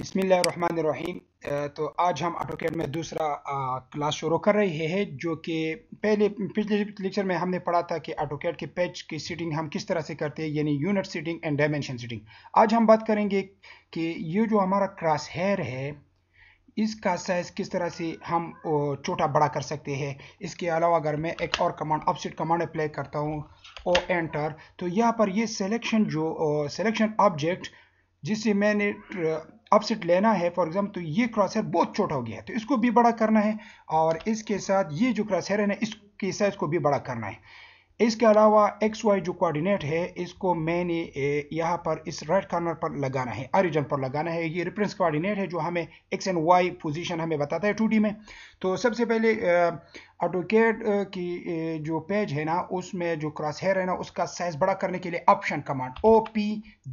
बिसमीम तो आज हम ऑटोकैड में दूसरा क्लास शुरू कर रहे हैं जो कि पहले पिछले लेक्चर में हमने पढ़ा था कि ऑटोकैड के पेज की सीटिंग हम किस तरह से करते हैं यानी unit setting and dimension setting आज हम बात करेंगे कि ये जो हमारा क्रॉस हेयर है इसका साइज किस तरह से हम छोटा बड़ा कर सकते हैं इसके अलावा अगर मैं एक और कमांड अपसेट कमांड अप्लाई करता हूँ ओ एंटर तो यहाँ पर ये सिलेक्शन जो सिलेक्शन ऑब्जेक्ट जिससे मैंने अपसेट लेना है फॉर एग्जाम्पल तो ये क्रॉस हेयर बहुत छोटा हो गया है तो इसको भी बड़ा करना है और इसके साथ ये जो क्रॉस हेयर है ना इसके साइज को भी बड़ा करना है इसके अलावा एक्स वाई जो कोऑर्डिनेट है इसको मैंने यहाँ पर इस राइट कॉर्नर पर लगाना है ऑरिजन पर लगाना है ये रेफरेंस कोऑर्डिनेट है जो हमें एक्स एंड वाई पोजीशन हमें बताता है टू में तो सबसे पहले ऑटोकेट की जो पेज है ना उसमें जो क्रॉस हेयर है ना उसका साइज बड़ा करने के लिए option command O P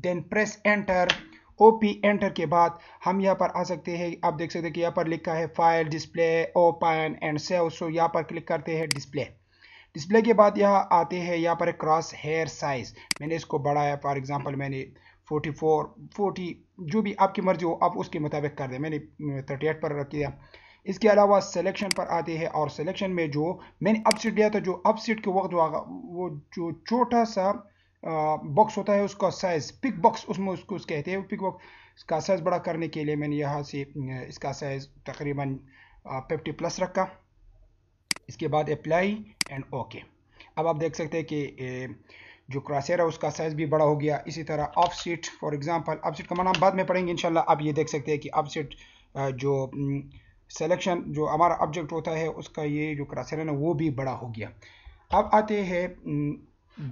then press enter O P enter के बाद हम यहाँ पर आ सकते हैं आप देख सकते हैं कि यहाँ पर लिखा है file display open and save so यहाँ पर क्लिक करते हैं डिस्प्ले डिस्प्ले के बाद यहाँ आते हैं यहाँ पर क्रॉस हेयर साइज मैंने इसको बढ़ाया फॉर एग्जांपल मैंने 44 40 जो भी आपकी मर्जी हो आप उसके मुताबिक कर दें मैंने 38 पर रख दिया इसके अलावा सिलेक्शन पर आते हैं और सिलेक्शन में जो मैंने अपसीट दिया था जो अपसीट के वक्त जो वो जो छोटा सा बॉक्स होता है उसका साइज़ पिक बॉक्स उसमें उसको उस कहते हैं पिक बॉक्स इसका साइज़ बड़ा करने के लिए मैंने यहाँ से इसका साइज़ तकरीबन फिफ्टी प्लस रखा इसके बाद अप्लाई एंड ओके अब आप देख सकते हैं कि जो क्रॉसर है उसका साइज़ भी बड़ा हो गया इसी तरह offset for example offset का मन बाद में पढ़ेंगे इनशाला आप ये देख सकते हैं कि ऑफ सीट जो सेलेक्शन जो हमारा ऑब्जेक्ट होता है उसका ये जो क्रॉसर है ना वो भी बड़ा हो गया अब आते हैं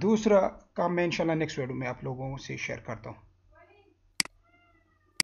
दूसरा काम मैं इंशाल्लाह नेक्स्ट वीडियो में आप लोगों से शेयर करता हूँ